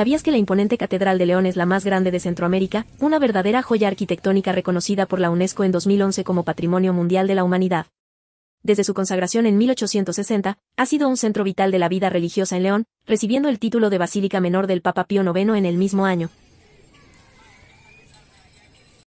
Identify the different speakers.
Speaker 1: ¿Sabías que la imponente Catedral de León es la más grande de Centroamérica, una verdadera joya arquitectónica reconocida por la UNESCO en 2011 como Patrimonio Mundial de la Humanidad? Desde su consagración en 1860, ha sido un centro vital de la vida religiosa en León, recibiendo el título de Basílica Menor del Papa Pío IX en el mismo año.